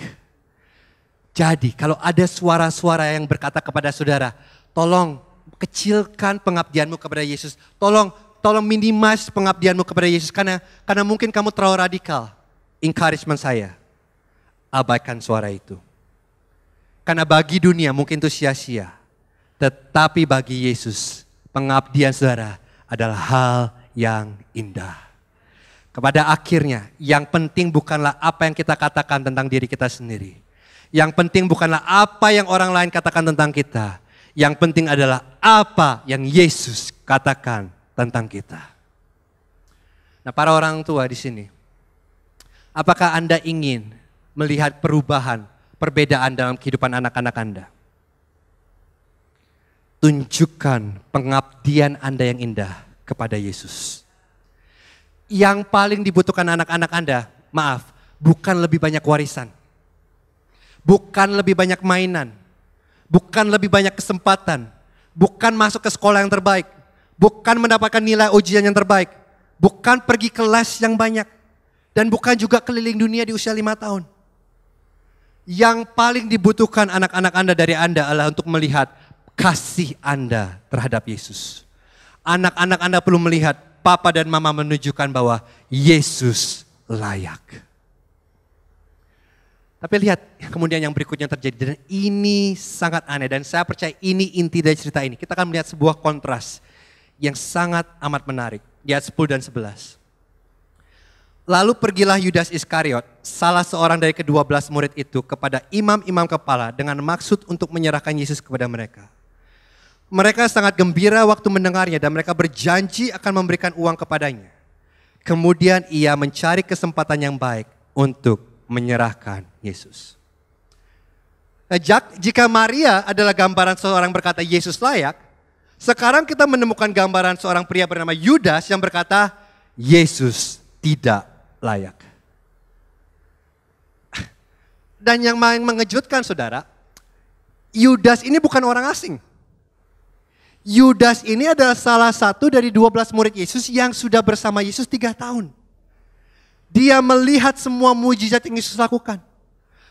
Jadi kalau ada suara-suara yang berkata kepada saudara, tolong kecilkan pengabdianmu kepada Yesus. Tolong, tolong minimize pengabdianmu kepada Yesus karena karena mungkin kamu terlalu radikal. Encouragement saya, abaikan suara itu. Karena bagi dunia mungkin itu sia-sia. Tetapi bagi Yesus, pengabdian saudara adalah hal yang indah. Kepada akhirnya, yang penting bukanlah apa yang kita katakan tentang diri kita sendiri. Yang penting bukanlah apa yang orang lain katakan tentang kita. Yang penting adalah apa yang Yesus katakan tentang kita. Nah, para orang tua di sini, apakah Anda ingin melihat perubahan, perbedaan dalam kehidupan anak-anak Anda? Tunjukkan pengabdian Anda yang indah kepada Yesus. Yang paling dibutuhkan anak-anak Anda, maaf, bukan lebih banyak warisan, bukan lebih banyak mainan, bukan lebih banyak kesempatan, bukan masuk ke sekolah yang terbaik, bukan mendapatkan nilai ujian yang terbaik, bukan pergi ke kelas yang banyak, dan bukan juga keliling dunia di usia lima tahun. Yang paling dibutuhkan anak-anak Anda dari Anda adalah untuk melihat kasih Anda terhadap Yesus. Anak-anak Anda perlu melihat Papa dan Mama menunjukkan bahwa Yesus layak. Tapi lihat kemudian yang berikutnya terjadi dan ini sangat aneh dan saya percaya ini inti dari cerita ini. Kita akan melihat sebuah kontras yang sangat amat menarik di ayat 10 dan 11. Lalu pergilah Yudas Iskariot, salah seorang dari kedua belas murid itu kepada imam-imam kepala dengan maksud untuk menyerahkan Yesus kepada mereka. Mereka sangat gembira waktu mendengarnya dan mereka berjanji akan memberikan uang kepadanya. Kemudian ia mencari kesempatan yang baik untuk menyerahkan Yesus. Nah, jika Maria adalah gambaran seorang berkata Yesus layak, sekarang kita menemukan gambaran seorang pria bernama Yudas yang berkata Yesus tidak layak. Dan yang mengejutkan saudara, Yudas ini bukan orang asing. Yudas ini adalah salah satu dari 12 murid Yesus yang sudah bersama Yesus tiga tahun. Dia melihat semua mujizat yang Yesus lakukan.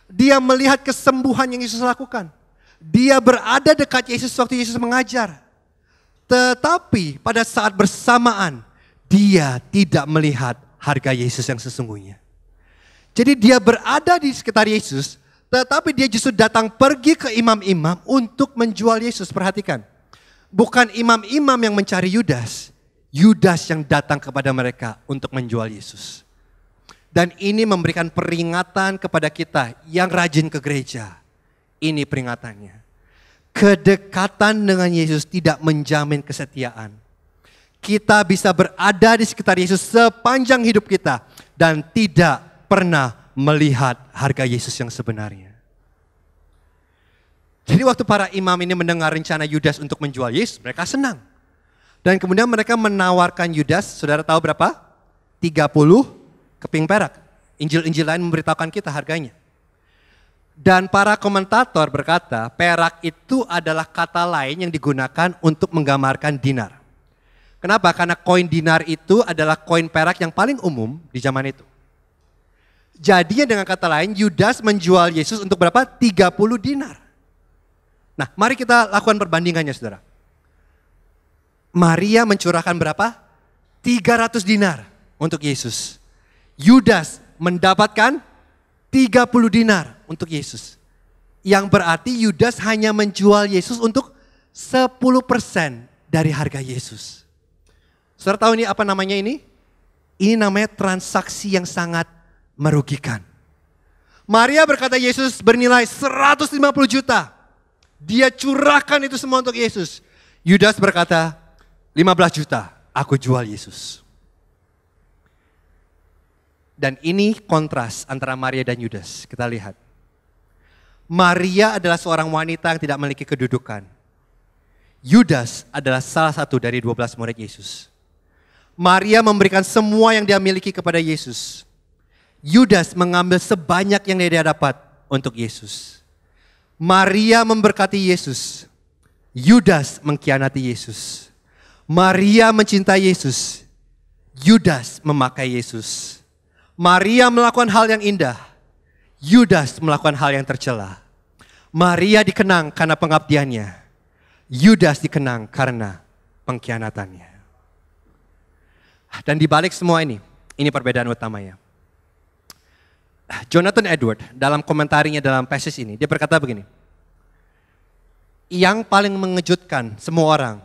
Dia melihat kesembuhan yang Yesus lakukan. Dia berada dekat Yesus waktu Yesus mengajar. Tetapi pada saat bersamaan, dia tidak melihat harga Yesus yang sesungguhnya. Jadi dia berada di sekitar Yesus, tetapi dia justru datang pergi ke imam-imam untuk menjual Yesus. Perhatikan, bukan imam-imam yang mencari Yudas, Yudas yang datang kepada mereka untuk menjual Yesus. Dan ini memberikan peringatan kepada kita yang rajin ke gereja. Ini peringatannya. Kedekatan dengan Yesus tidak menjamin kesetiaan. Kita bisa berada di sekitar Yesus sepanjang hidup kita dan tidak pernah melihat harga Yesus yang sebenarnya. Jadi waktu para imam ini mendengar rencana Yudas untuk menjual Yesus, mereka senang. Dan kemudian mereka menawarkan Yudas, saudara tahu berapa? 30 keping perak. Injil-injil lain memberitahukan kita harganya. Dan para komentator berkata, perak itu adalah kata lain yang digunakan untuk menggambarkan dinar. Kenapa? Karena koin dinar itu adalah koin perak yang paling umum di zaman itu. Jadinya dengan kata lain Yudas menjual Yesus untuk berapa? 30 dinar. Nah, mari kita lakukan perbandingannya Saudara. Maria mencurahkan berapa? 300 dinar untuk Yesus. Yudas mendapatkan 30 dinar untuk Yesus. Yang berarti Yudas hanya menjual Yesus untuk 10% dari harga Yesus. Saudara tahu ini apa namanya ini? Ini namanya transaksi yang sangat merugikan. Maria berkata Yesus bernilai 150 juta. Dia curahkan itu semua untuk Yesus. Yudas berkata 15 juta, aku jual Yesus. Dan ini kontras antara Maria dan Yudas. Kita lihat. Maria adalah seorang wanita yang tidak memiliki kedudukan. Yudas adalah salah satu dari 12 murid Yesus. Maria memberikan semua yang dia miliki kepada Yesus. Yudas mengambil sebanyak yang dia dapat untuk Yesus. Maria memberkati Yesus. Yudas mengkhianati Yesus. Maria mencintai Yesus. Yudas memakai Yesus. Maria melakukan hal yang indah. Yudas melakukan hal yang tercela. Maria dikenang karena pengabdiannya. Yudas dikenang karena pengkhianatannya. Dan di balik semua ini, ini perbedaan utamanya. Jonathan Edward dalam komentarnya dalam passage ini, dia berkata begini. Yang paling mengejutkan semua orang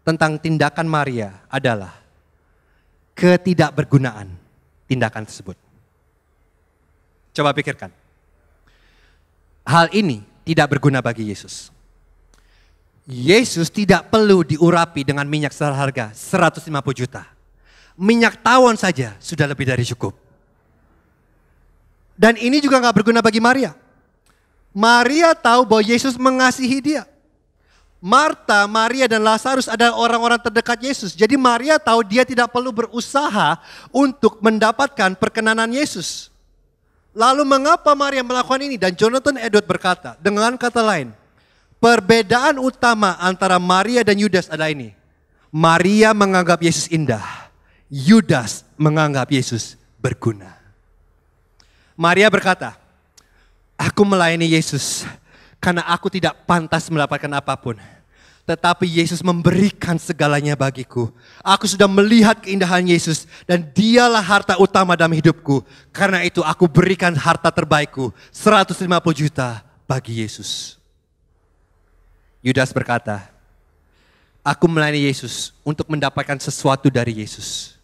tentang tindakan Maria adalah ketidakbergunaan tindakan tersebut. Coba pikirkan. Hal ini tidak berguna bagi Yesus. Yesus tidak perlu diurapi dengan minyak seharga 150 juta. Minyak tawon saja sudah lebih dari cukup. Dan ini juga nggak berguna bagi Maria. Maria tahu bahwa Yesus mengasihi dia. Marta, Maria, dan Lazarus adalah orang-orang terdekat Yesus. Jadi Maria tahu dia tidak perlu berusaha untuk mendapatkan perkenanan Yesus. Lalu mengapa Maria melakukan ini? Dan Jonathan Edward berkata, dengan kata lain, perbedaan utama antara Maria dan Yudas adalah ini. Maria menganggap Yesus indah, Yudas menganggap Yesus berguna. Maria berkata, aku melayani Yesus karena aku tidak pantas mendapatkan apapun. Tetapi Yesus memberikan segalanya bagiku. Aku sudah melihat keindahan Yesus dan dialah harta utama dalam hidupku. Karena itu aku berikan harta terbaikku, 150 juta bagi Yesus. Yudas berkata, Aku melayani Yesus untuk mendapatkan sesuatu dari Yesus.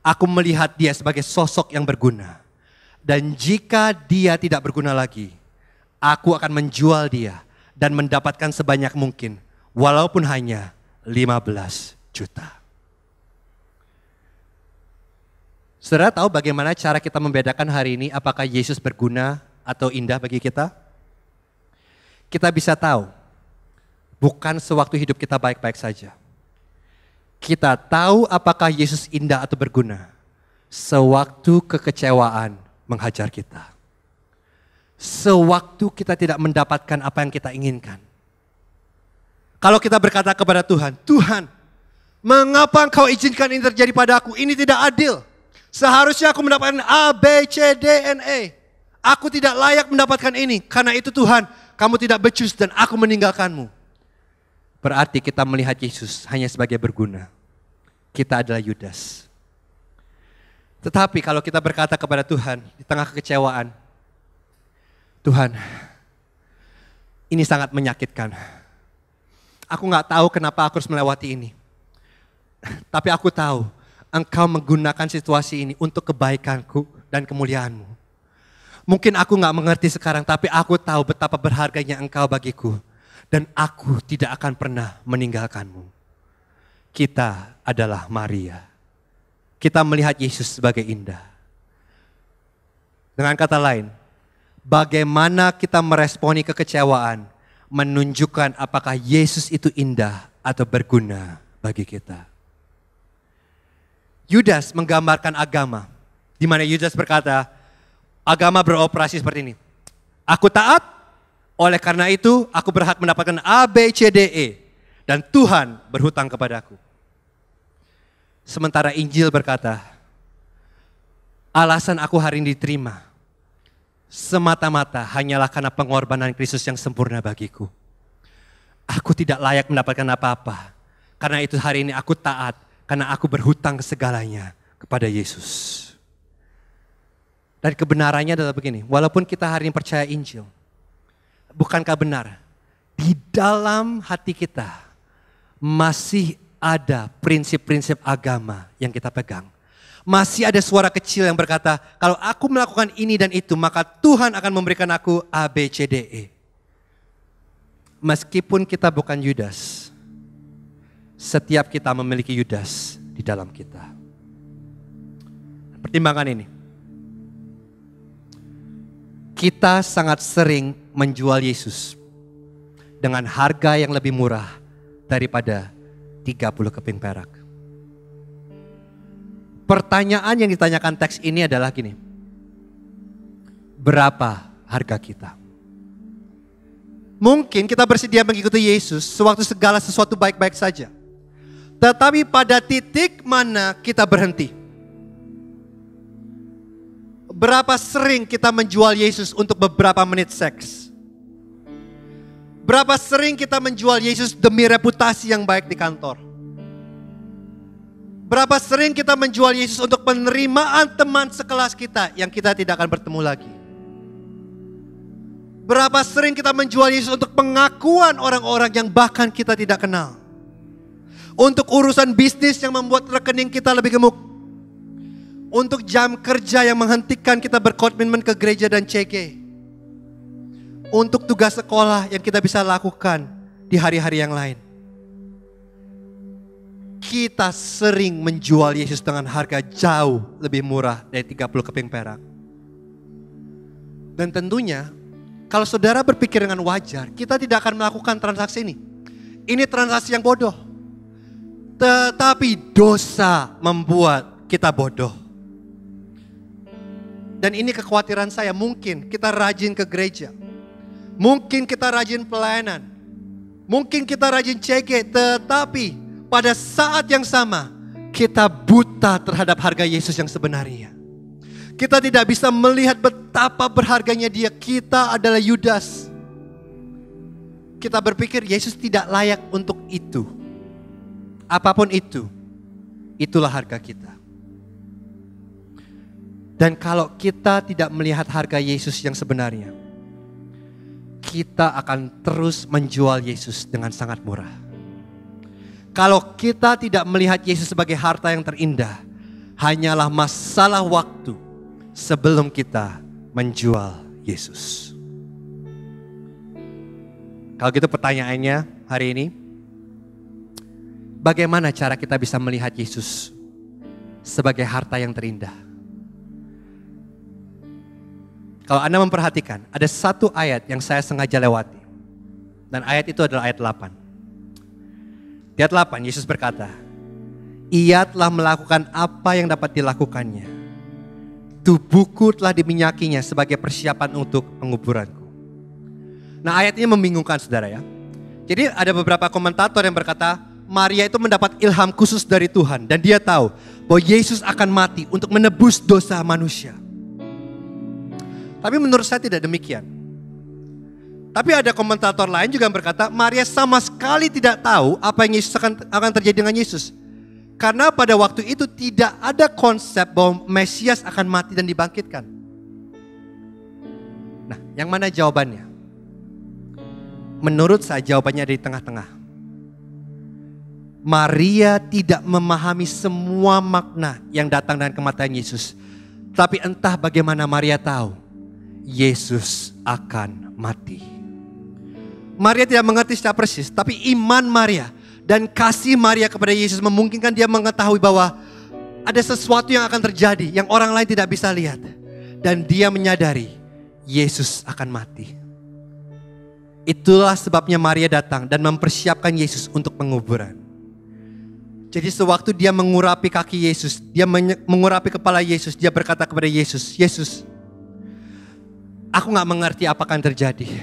Aku melihat dia sebagai sosok yang berguna. Dan jika dia tidak berguna lagi, Aku akan menjual dia dan mendapatkan sebanyak mungkin, walaupun hanya 15 juta. Saudara tahu bagaimana cara kita membedakan hari ini apakah Yesus berguna atau indah bagi kita? Kita bisa tahu, bukan sewaktu hidup kita baik-baik saja. Kita tahu apakah Yesus indah atau berguna sewaktu kekecewaan menghajar kita sewaktu kita tidak mendapatkan apa yang kita inginkan. Kalau kita berkata kepada Tuhan, Tuhan, mengapa engkau izinkan ini terjadi pada aku? Ini tidak adil. Seharusnya aku mendapatkan A, B, C, D, N, E. Aku tidak layak mendapatkan ini. Karena itu Tuhan, kamu tidak becus dan aku meninggalkanmu. Berarti kita melihat Yesus hanya sebagai berguna. Kita adalah Yudas. Tetapi kalau kita berkata kepada Tuhan di tengah kekecewaan, Tuhan, ini sangat menyakitkan. Aku nggak tahu kenapa aku harus melewati ini. Tapi aku tahu engkau menggunakan situasi ini untuk kebaikanku dan kemuliaanmu. Mungkin aku nggak mengerti sekarang, tapi aku tahu betapa berharganya engkau bagiku. Dan aku tidak akan pernah meninggalkanmu. Kita adalah Maria. Kita melihat Yesus sebagai indah. Dengan kata lain, bagaimana kita meresponi kekecewaan menunjukkan apakah Yesus itu indah atau berguna bagi kita. Yudas menggambarkan agama, di mana Yudas berkata, agama beroperasi seperti ini. Aku taat, oleh karena itu aku berhak mendapatkan A, B, C, D, E. Dan Tuhan berhutang kepadaku. Sementara Injil berkata, alasan aku hari ini diterima semata-mata hanyalah karena pengorbanan Kristus yang sempurna bagiku. Aku tidak layak mendapatkan apa-apa. Karena itu hari ini aku taat karena aku berhutang segalanya kepada Yesus. Dan kebenarannya adalah begini, walaupun kita hari ini percaya Injil, bukankah benar di dalam hati kita masih ada prinsip-prinsip agama yang kita pegang masih ada suara kecil yang berkata, kalau aku melakukan ini dan itu, maka Tuhan akan memberikan aku A, B, C, D, E. Meskipun kita bukan Yudas, setiap kita memiliki Yudas di dalam kita. Pertimbangan ini. Kita sangat sering menjual Yesus dengan harga yang lebih murah daripada 30 keping perak. Pertanyaan yang ditanyakan teks ini adalah gini. Berapa harga kita? Mungkin kita bersedia mengikuti Yesus sewaktu segala sesuatu baik-baik saja. Tetapi pada titik mana kita berhenti? Berapa sering kita menjual Yesus untuk beberapa menit seks? Berapa sering kita menjual Yesus demi reputasi yang baik di kantor? Berapa sering kita menjual Yesus untuk penerimaan teman sekelas kita yang kita tidak akan bertemu lagi? Berapa sering kita menjual Yesus untuk pengakuan orang-orang yang bahkan kita tidak kenal? Untuk urusan bisnis yang membuat rekening kita lebih gemuk. Untuk jam kerja yang menghentikan kita berkomitmen ke gereja dan CK? Untuk tugas sekolah yang kita bisa lakukan di hari-hari yang lain kita sering menjual Yesus dengan harga jauh lebih murah dari 30 keping perak. Dan tentunya kalau saudara berpikir dengan wajar, kita tidak akan melakukan transaksi ini. Ini transaksi yang bodoh. Tetapi dosa membuat kita bodoh. Dan ini kekhawatiran saya, mungkin kita rajin ke gereja. Mungkin kita rajin pelayanan. Mungkin kita rajin CG, tetapi pada saat yang sama kita buta terhadap harga Yesus yang sebenarnya. Kita tidak bisa melihat betapa berharganya dia. Kita adalah Yudas. Kita berpikir Yesus tidak layak untuk itu. Apapun itu, itulah harga kita. Dan kalau kita tidak melihat harga Yesus yang sebenarnya, kita akan terus menjual Yesus dengan sangat murah. Kalau kita tidak melihat Yesus sebagai harta yang terindah, hanyalah masalah waktu sebelum kita menjual Yesus. Kalau gitu pertanyaannya hari ini, bagaimana cara kita bisa melihat Yesus sebagai harta yang terindah? Kalau Anda memperhatikan, ada satu ayat yang saya sengaja lewati. Dan ayat itu adalah ayat 8 ayat 8 Yesus berkata, Ia telah melakukan apa yang dapat dilakukannya. Tubuhku telah diminyakinya sebagai persiapan untuk penguburanku. Nah ayat ini membingungkan saudara ya. Jadi ada beberapa komentator yang berkata, Maria itu mendapat ilham khusus dari Tuhan dan dia tahu bahwa Yesus akan mati untuk menebus dosa manusia. Tapi menurut saya tidak demikian. Tapi ada komentator lain juga yang berkata, Maria sama sekali tidak tahu apa yang Yesus akan, akan terjadi dengan Yesus. Karena pada waktu itu tidak ada konsep bahwa Mesias akan mati dan dibangkitkan. Nah, yang mana jawabannya? Menurut saya jawabannya ada di tengah-tengah. Maria tidak memahami semua makna yang datang dengan kematian Yesus. Tapi entah bagaimana Maria tahu, Yesus akan mati. Maria tidak mengerti secara persis, tapi iman Maria dan kasih Maria kepada Yesus memungkinkan dia mengetahui bahwa ada sesuatu yang akan terjadi yang orang lain tidak bisa lihat. Dan dia menyadari Yesus akan mati. Itulah sebabnya Maria datang dan mempersiapkan Yesus untuk penguburan. Jadi sewaktu dia mengurapi kaki Yesus, dia mengurapi kepala Yesus, dia berkata kepada Yesus, Yesus, aku gak mengerti apa akan terjadi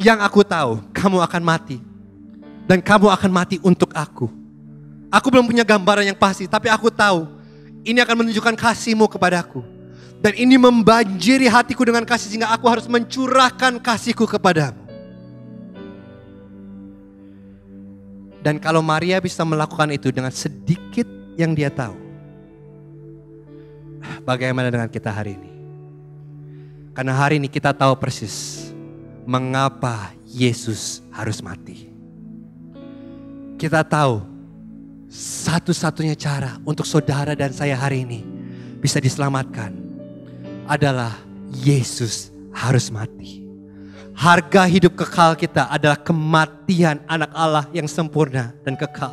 yang aku tahu kamu akan mati. Dan kamu akan mati untuk aku. Aku belum punya gambaran yang pasti, tapi aku tahu ini akan menunjukkan kasihmu kepadaku. Dan ini membanjiri hatiku dengan kasih sehingga aku harus mencurahkan kasihku kepadamu. Dan kalau Maria bisa melakukan itu dengan sedikit yang dia tahu. Bagaimana dengan kita hari ini? Karena hari ini kita tahu persis mengapa Yesus harus mati. Kita tahu satu-satunya cara untuk saudara dan saya hari ini bisa diselamatkan adalah Yesus harus mati. Harga hidup kekal kita adalah kematian anak Allah yang sempurna dan kekal.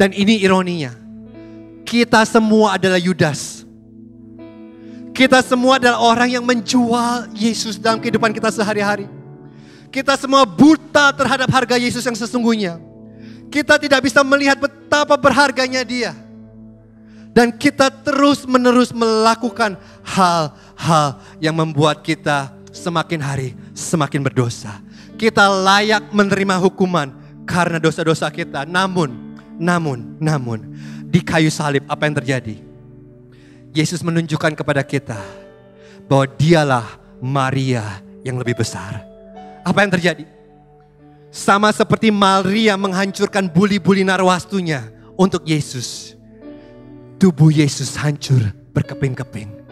Dan ini ironinya, kita semua adalah Yudas kita semua adalah orang yang menjual Yesus dalam kehidupan kita sehari-hari. Kita semua buta terhadap harga Yesus yang sesungguhnya. Kita tidak bisa melihat betapa berharganya Dia. Dan kita terus-menerus melakukan hal-hal yang membuat kita semakin hari semakin berdosa. Kita layak menerima hukuman karena dosa-dosa kita. Namun, namun, namun di kayu salib apa yang terjadi? Yesus menunjukkan kepada kita bahwa dialah Maria yang lebih besar. Apa yang terjadi? Sama seperti Maria menghancurkan buli-buli narwastunya untuk Yesus. Tubuh Yesus hancur berkeping-keping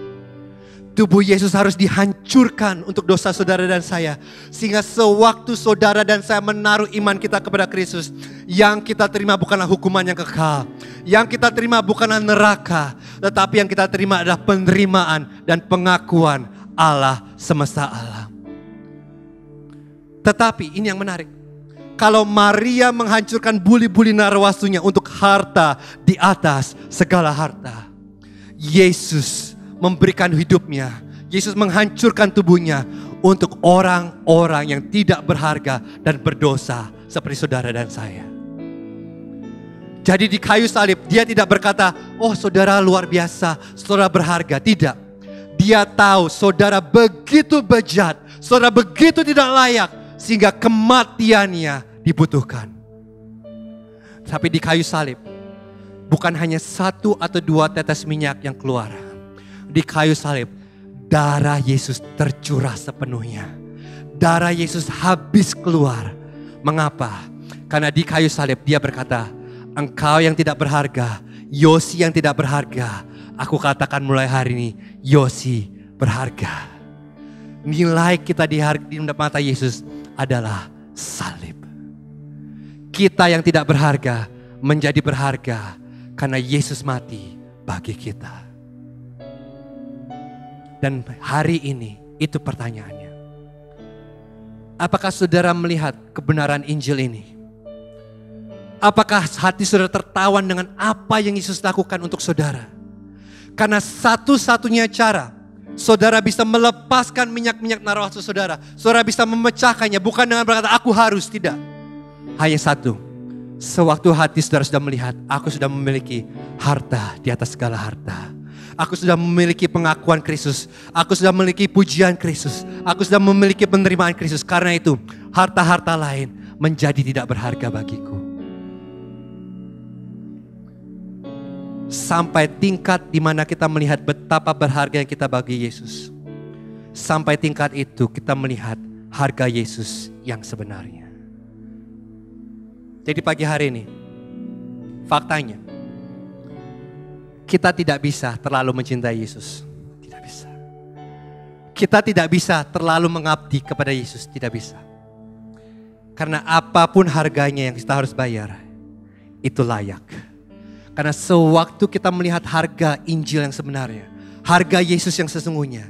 tubuh Yesus harus dihancurkan untuk dosa saudara dan saya. Sehingga sewaktu saudara dan saya menaruh iman kita kepada Kristus, yang kita terima bukanlah hukuman yang kekal, yang kita terima bukanlah neraka, tetapi yang kita terima adalah penerimaan dan pengakuan Allah semesta alam. Tetapi ini yang menarik. Kalau Maria menghancurkan buli-buli narwasunya untuk harta di atas segala harta. Yesus memberikan hidupnya. Yesus menghancurkan tubuhnya untuk orang-orang yang tidak berharga dan berdosa seperti saudara dan saya. Jadi di kayu salib dia tidak berkata, "Oh, saudara luar biasa, saudara berharga." Tidak. Dia tahu saudara begitu bejat, saudara begitu tidak layak sehingga kematiannya dibutuhkan. Tapi di kayu salib bukan hanya satu atau dua tetes minyak yang keluar. Di kayu salib darah Yesus tercurah sepenuhnya. Darah Yesus habis keluar. Mengapa? Karena di kayu salib dia berkata, Engkau yang tidak berharga, Yosi yang tidak berharga. Aku katakan mulai hari ini, Yosi berharga. Nilai kita di, hadapan mata Yesus adalah salib. Kita yang tidak berharga menjadi berharga karena Yesus mati bagi kita. Dan hari ini itu pertanyaannya. Apakah saudara melihat kebenaran Injil ini? Apakah hati saudara tertawan dengan apa yang Yesus lakukan untuk saudara? Karena satu-satunya cara saudara bisa melepaskan minyak-minyak narwasu saudara. Saudara bisa memecahkannya bukan dengan berkata aku harus, tidak. Hanya satu. Sewaktu hati saudara sudah melihat, aku sudah memiliki harta di atas segala harta. Aku sudah memiliki pengakuan Kristus. Aku sudah memiliki pujian Kristus. Aku sudah memiliki penerimaan Kristus. Karena itu, harta-harta lain menjadi tidak berharga bagiku. sampai tingkat di mana kita melihat betapa berharga yang kita bagi Yesus. Sampai tingkat itu kita melihat harga Yesus yang sebenarnya. Jadi pagi hari ini, faktanya kita tidak bisa terlalu mencintai Yesus. Tidak bisa. Kita tidak bisa terlalu mengabdi kepada Yesus. Tidak bisa. Karena apapun harganya yang kita harus bayar, itu layak karena sewaktu kita melihat harga Injil yang sebenarnya, harga Yesus yang sesungguhnya,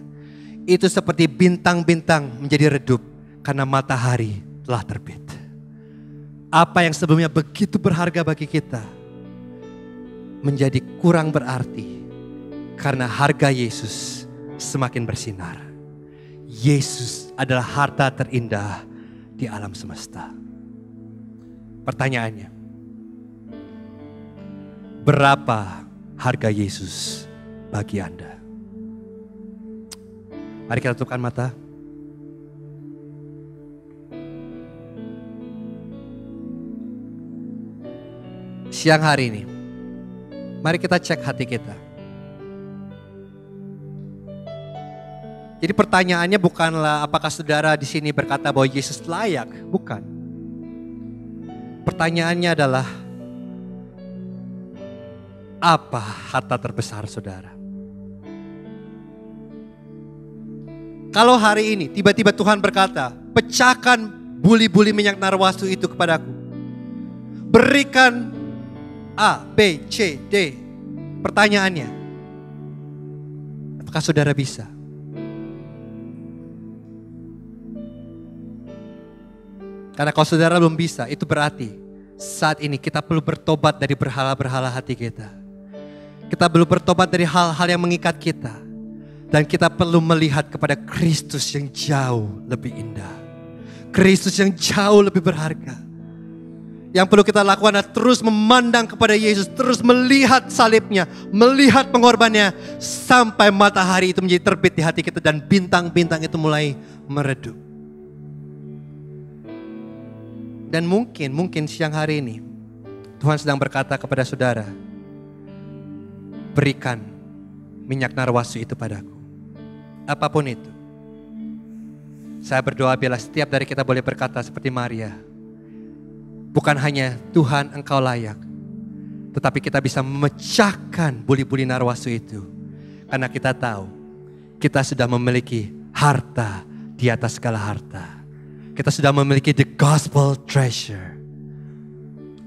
itu seperti bintang-bintang menjadi redup karena matahari telah terbit. Apa yang sebelumnya begitu berharga bagi kita menjadi kurang berarti karena harga Yesus semakin bersinar. Yesus adalah harta terindah di alam semesta. Pertanyaannya, Berapa harga Yesus bagi Anda? Mari kita tutupkan mata. Siang hari ini, mari kita cek hati kita. Jadi pertanyaannya bukanlah apakah saudara di sini berkata bahwa Yesus layak, bukan. Pertanyaannya adalah apa harta terbesar saudara? Kalau hari ini tiba-tiba Tuhan berkata, pecahkan buli-buli minyak narwastu itu kepadaku. Berikan A, B, C, D. Pertanyaannya, apakah saudara bisa? Karena kalau saudara belum bisa, itu berarti saat ini kita perlu bertobat dari berhala-berhala hati kita. Kita belum bertobat dari hal-hal yang mengikat kita. Dan kita perlu melihat kepada Kristus yang jauh lebih indah. Kristus yang jauh lebih berharga. Yang perlu kita lakukan adalah terus memandang kepada Yesus, terus melihat salibnya, melihat pengorbannya sampai matahari itu menjadi terbit di hati kita dan bintang-bintang itu mulai meredup. Dan mungkin, mungkin siang hari ini Tuhan sedang berkata kepada saudara, berikan minyak narwasu itu padaku. Apapun itu. Saya berdoa bila setiap dari kita boleh berkata seperti Maria. Bukan hanya Tuhan engkau layak. Tetapi kita bisa memecahkan buli-buli narwasu itu. Karena kita tahu kita sudah memiliki harta di atas segala harta. Kita sudah memiliki the gospel treasure.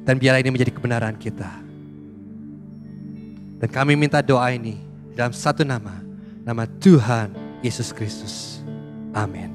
Dan biarlah ini menjadi kebenaran kita dan kami minta doa ini dalam satu nama, nama Tuhan Yesus Kristus. Amin.